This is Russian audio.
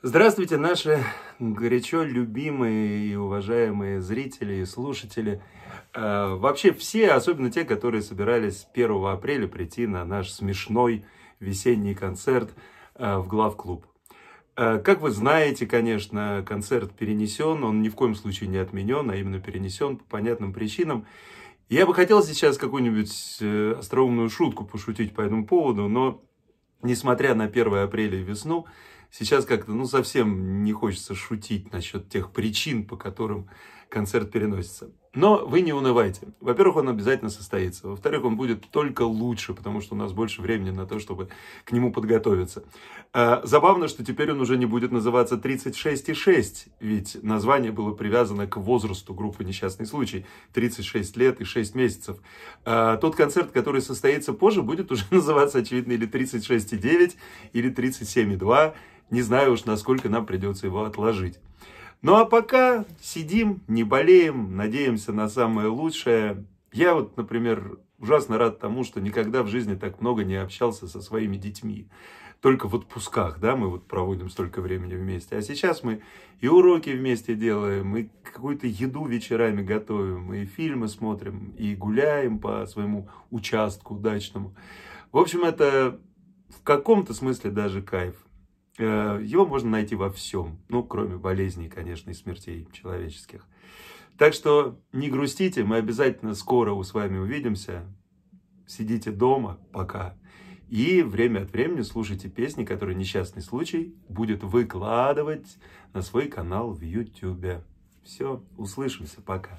Здравствуйте, наши горячо любимые и уважаемые зрители и слушатели. Э, вообще все, особенно те, которые собирались 1 апреля прийти на наш смешной весенний концерт э, в главклуб. Э, как вы знаете, конечно, концерт перенесен, он ни в коем случае не отменен, а именно перенесен по понятным причинам. Я бы хотел сейчас какую-нибудь остроумную шутку пошутить по этому поводу, но несмотря на 1 апреля и весну, Сейчас как-то, ну, совсем не хочется шутить насчет тех причин, по которым концерт переносится. Но вы не унывайте. Во-первых, он обязательно состоится. Во-вторых, он будет только лучше, потому что у нас больше времени на то, чтобы к нему подготовиться. А, забавно, что теперь он уже не будет называться 36,6, ведь название было привязано к возрасту группы «Несчастный случай» 36 лет и 6 месяцев. А, тот концерт, который состоится позже, будет уже называться, очевидно, или 36,9, или 37,2, не знаю уж, насколько нам придется его отложить. Ну а пока сидим, не болеем, надеемся на самое лучшее. Я вот, например, ужасно рад тому, что никогда в жизни так много не общался со своими детьми. Только в отпусках, да, мы вот проводим столько времени вместе. А сейчас мы и уроки вместе делаем, и какую-то еду вечерами готовим, и фильмы смотрим, и гуляем по своему участку дачному. В общем, это в каком-то смысле даже кайф. Э, его можно найти во всем, ну, кроме болезней, конечно, и смертей человеческих. Так что не грустите, мы обязательно скоро с вами увидимся. Сидите дома пока. И время от времени слушайте песни, которые несчастный случай будет выкладывать на свой канал в YouTube. Все, услышимся, пока.